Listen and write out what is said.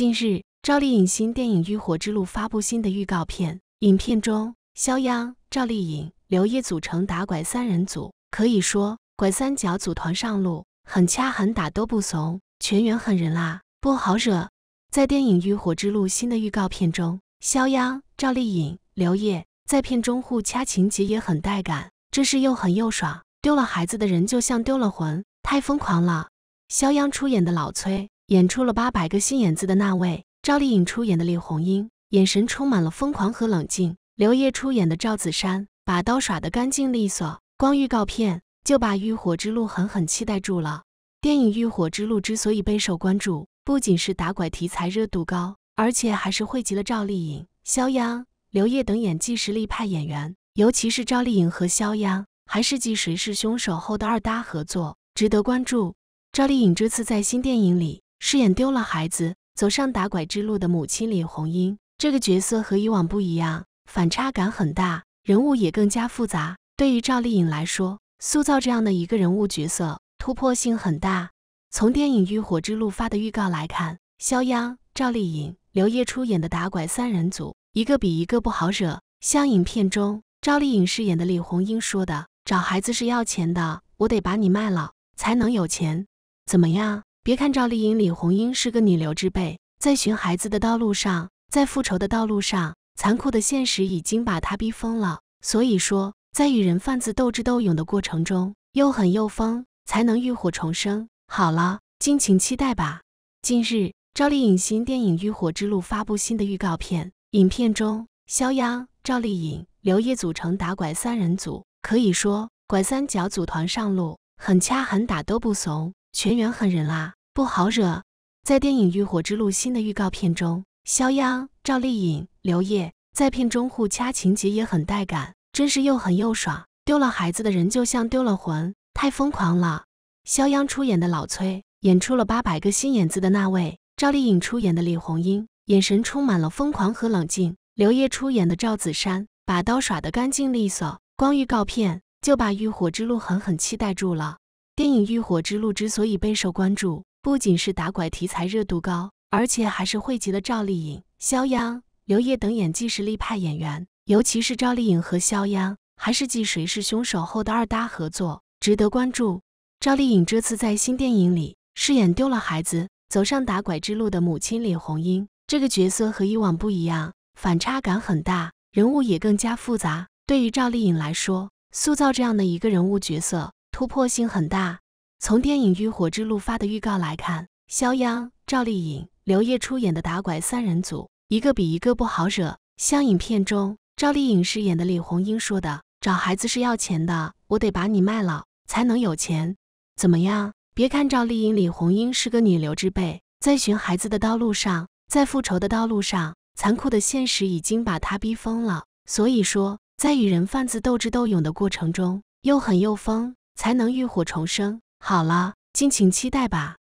近日，赵丽颖新电影《浴火之路》发布新的预告片。影片中，肖央、赵丽颖、刘烨组成打拐三人组，可以说拐三角组团上路，狠掐狠打都不怂，全员狠人啦，不好惹。在电影《浴火之路》新的预告片中，肖央、赵丽颖、刘烨在片中互掐，情节也很带感，真是又狠又爽。丢了孩子的人就像丢了魂，太疯狂了。肖央出演的老崔。演出了八百个心眼子的那位赵丽颖出演的李红英，眼神充满了疯狂和冷静。刘烨出演的赵子山，把刀耍得干净利索。光预告片就把《欲火之路》狠狠期待住了。电影《欲火之路》之所以备受关注，不仅是打拐题材热度高，而且还是汇集了赵丽颖、肖央、刘烨等演技实力派演员。尤其是赵丽颖和肖央，还是继《谁是凶手》后的二搭合作，值得关注。赵丽颖这次在新电影里。饰演丢了孩子走上打拐之路的母亲李红英这个角色和以往不一样，反差感很大，人物也更加复杂。对于赵丽颖来说，塑造这样的一个人物角色突破性很大。从电影《浴火之路》发的预告来看，肖央、赵丽颖、刘烨出演的打拐三人组，一个比一个不好惹。像影片中赵丽颖饰演的李红英说的：“找孩子是要钱的，我得把你卖了才能有钱，怎么样？”别看赵丽颖、李红英是个女流之辈，在寻孩子的道路上，在复仇的道路上，残酷的现实已经把她逼疯了。所以说，在与人贩子斗智斗勇的过程中，又狠又疯，才能浴火重生。好了，敬请期待吧。近日，赵丽颖新电影《浴火之路》发布新的预告片，影片中肖央、赵丽颖、刘烨组成打拐三人组，可以说拐三角组团上路，狠掐狠打都不怂，全员狠人啦。不好惹，在电影《浴火之路》新的预告片中，肖央、赵丽颖、刘烨在片中互掐，情节也很带感，真是又狠又爽。丢了孩子的人就像丢了魂，太疯狂了。肖央出演的老崔，演出了八百个心眼子的那位；赵丽颖出演的李红英，眼神充满了疯狂和冷静；刘烨出演的赵子山，把刀耍得干净利索。光预告片就把《浴火之路》狠狠期待住了。电影《浴火之路》之所以备受关注，不仅是打拐题材热度高，而且还是汇集了赵丽颖、肖央、刘烨等演技实力派演员。尤其是赵丽颖和肖央，还是继《谁是凶手》后的二搭合作，值得关注。赵丽颖这次在新电影里饰演丢了孩子走上打拐之路的母亲李红英，这个角色和以往不一样，反差感很大，人物也更加复杂。对于赵丽颖来说，塑造这样的一个人物角色，突破性很大。从电影《浴火之路》发的预告来看，肖央、赵丽颖、刘烨出演的打拐三人组，一个比一个不好惹。像影片中赵丽颖饰演的李红英说的：“找孩子是要钱的，我得把你卖了才能有钱。”怎么样？别看赵丽颖李红英是个女流之辈，在寻孩子的道路上，在复仇的道路上，残酷的现实已经把她逼疯了。所以说，在与人贩子斗智斗勇的过程中，又狠又疯，才能浴火重生。好了，敬请期待吧。